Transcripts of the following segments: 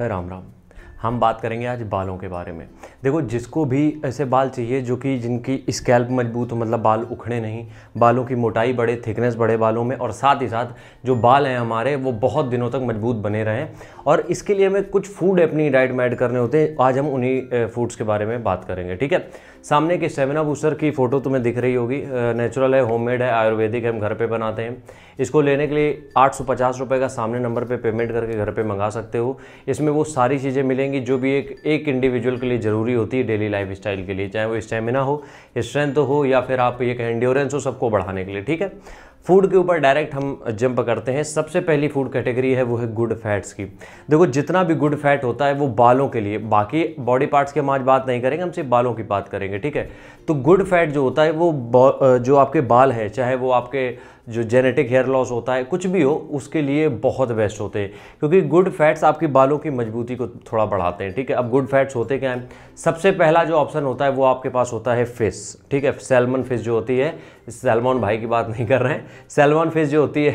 राम राम हम बात करेंगे आज बालों के बारे में देखो जिसको भी ऐसे बाल चाहिए जो कि जिनकी स्कैल्प मजबूत हो मतलब बाल उखड़े नहीं बालों की मोटाई बढ़े थिकनेस बढ़े बालों में और साथ ही साथ जो बाल हैं हमारे वो बहुत दिनों तक मजबूत बने रहें और इसके लिए हमें कुछ फूड अपनी डाइट में ऐड करने होते हैं आज हम उन्हीं फूड्स के बारे में बात करेंगे ठीक है सामने के सेमिना बूस्टर की फ़ोटो तुम्हें दिख रही होगी नेचुरल है होममेड है आयुर्वेदिक है हम घर पे बनाते हैं इसको लेने के लिए आठ सौ पचास रुपये का सामने नंबर पे पेमेंट करके घर पे मंगा सकते हो इसमें वो सारी चीज़ें मिलेंगी जो भी एक एक इंडिविजुअल के लिए ज़रूरी होती है डेली लाइफ स्टाइल के लिए चाहे वो स्टेमिना हो स्ट्रेंथ हो या फिर आप एक एंड्योरेंस हो सबको बढ़ाने के लिए ठीक है फूड के ऊपर डायरेक्ट हम जंप करते हैं सबसे पहली फूड कैटेगरी है वो है गुड फैट्स की देखो जितना भी गुड फैट होता है वो बालों के लिए बाकी बॉडी पार्ट्स की हम आज बात नहीं करेंगे हम सिर्फ बालों की बात करेंगे ठीक है तो गुड फैट जो होता है वो जो आपके बाल है चाहे वो आपके जो जेनेटिक हेयर लॉस होता है कुछ भी हो उसके लिए बहुत बेस्ट होते हैं क्योंकि गुड फैट्स आपके बालों की मजबूती को थोड़ा बढ़ाते हैं ठीक है अब गुड फैट्स होते क्या हैं सबसे पहला जो ऑप्शन होता है वो आपके पास होता है फिश ठीक है सैलमन फिश जो होती है सैलमन भाई की बात नहीं कर रहे हैं सैलमन फिश जो होती है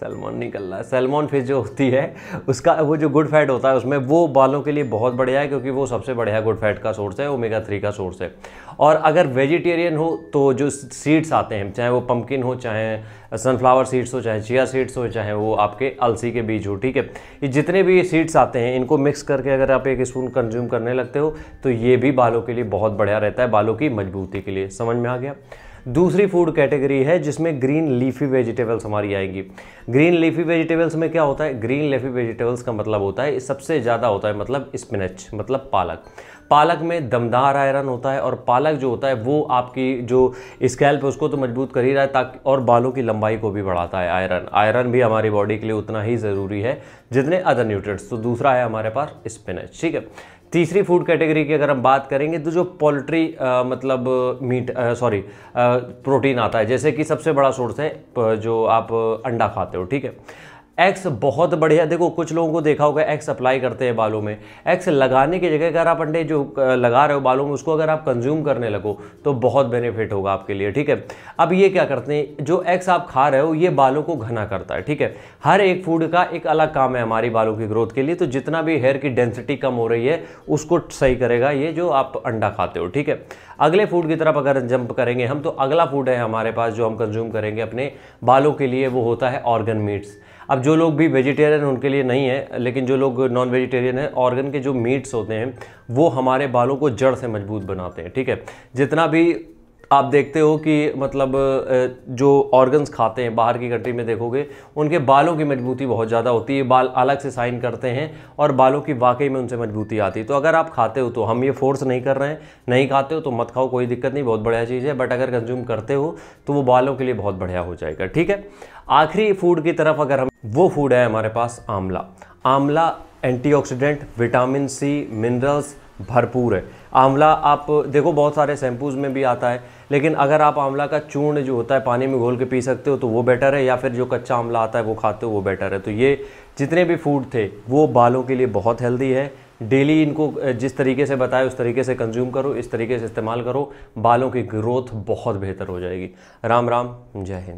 सलमान निकल रहा है सलमोन फिश जो होती है उसका वो जो गुड फैट होता है उसमें वो बालों के लिए बहुत बढ़िया है क्योंकि वो सबसे बढ़िया गुड फैट का सोर्स है ओमेगा थ्री का सोर्स है और अगर वेजिटेरियन हो तो जो सीड्स आते हैं चाहे वो पम्पकिन हो चाहे सनफ्लावर सीड्स हो चाहे चिया सीड्स हो चाहे वो आपके अलसी के बीज हो ठीक है ये जितने भी सीड्स आते हैं इनको मिक्स करके अगर आप एक स्पून कंज्यूम करने लगते हो तो ये भी बालों के लिए बहुत बढ़िया रहता है बालों की मजबूती के लिए समझ में आ गया दूसरी फूड कैटेगरी है जिसमें ग्रीन लीफी वेजिटेबल्स हमारी आएगी ग्रीन लीफी वेजिटेबल्स में क्या होता है ग्रीन लीफी वेजिटेबल्स का मतलब होता है सबसे ज़्यादा होता है मतलब स्पिनच मतलब पालक पालक में दमदार आयरन होता है और पालक जो होता है वो आपकी जो स्कैल्प है उसको तो मजबूत कर ही रहा है ताकि और बालों की लंबाई को भी बढ़ाता है आयरन आयरन भी हमारी बॉडी के लिए उतना ही ज़रूरी है जितने अदर न्यूट्रिएंट्स तो दूसरा है हमारे पास स्पिनच ठीक है तीसरी फूड कैटेगरी की अगर हम बात करेंगे तो जो पोल्ट्री मतलब मीट सॉरी प्रोटीन आता है जैसे कि सबसे बड़ा सोर्स है जो आप अंडा खाते हो ठीक है एक्स बहुत बढ़िया देखो कुछ लोगों को देखा होगा एक्स अप्लाई करते हैं बालों में एक्स लगाने की जगह अगर आप अंडे जो लगा रहे हो बालों में उसको अगर आप कंज्यूम करने लगो तो बहुत बेनिफिट होगा आपके लिए ठीक है अब ये क्या करते हैं जो एक्स आप खा रहे हो ये बालों को घना करता है ठीक है हर एक फूड का एक अलग काम है हमारी बालों की ग्रोथ के लिए तो जितना भी हेयर की डेंसिटी कम हो रही है उसको सही करेगा ये जो आप अंडा खाते हो ठीक है अगले फूड की तरफ अगर जंप करेंगे हम तो अगला फूड है हमारे पास जो हम कंज्यूम करेंगे अपने बालों के लिए वो होता है ऑर्गन मीट्स अब जो लोग भी वेजिटेरियन उनके लिए नहीं है लेकिन जो लोग नॉन वेजिटेरियन है ऑर्गन के जो मीट्स होते हैं वो हमारे बालों को जड़ से मजबूत बनाते हैं ठीक है जितना भी आप देखते हो कि मतलब जो ऑर्गन्स खाते हैं बाहर की कंट्री में देखोगे उनके बालों की मजबूती बहुत ज़्यादा होती है बाल अलग से साइन करते हैं और बालों की वाकई में उनसे मजबूती आती है तो अगर आप खाते हो तो हम ये फोर्स नहीं कर रहे हैं नहीं खाते हो तो मत खाओ कोई दिक्कत नहीं बहुत बढ़िया चीज़ है बट अगर कंज्यूम करते हो तो वो बालों के लिए बहुत बढ़िया हो जाएगा ठीक है आखिरी फूड की तरफ अगर हम वो फूड है हमारे पास आंवला आंवला एंटीऑक्सीडेंट विटामिन सी मिनरल्स भरपूर है आंवला आप देखो बहुत सारे शैम्पूज में भी आता है लेकिन अगर आप आंवला का चूर्ण जो होता है पानी में घोल के पी सकते हो तो वो बेटर है या फिर जो कच्चा आंवला आता है वो खाते हो वो बेटर है तो ये जितने भी फूड थे वो बालों के लिए बहुत हेल्दी है डेली इनको जिस तरीके से बताए उस तरीके से कंज्यूम करो इस तरीके से इस्तेमाल करो बालों की ग्रोथ बहुत बेहतर हो जाएगी राम राम जय हिंद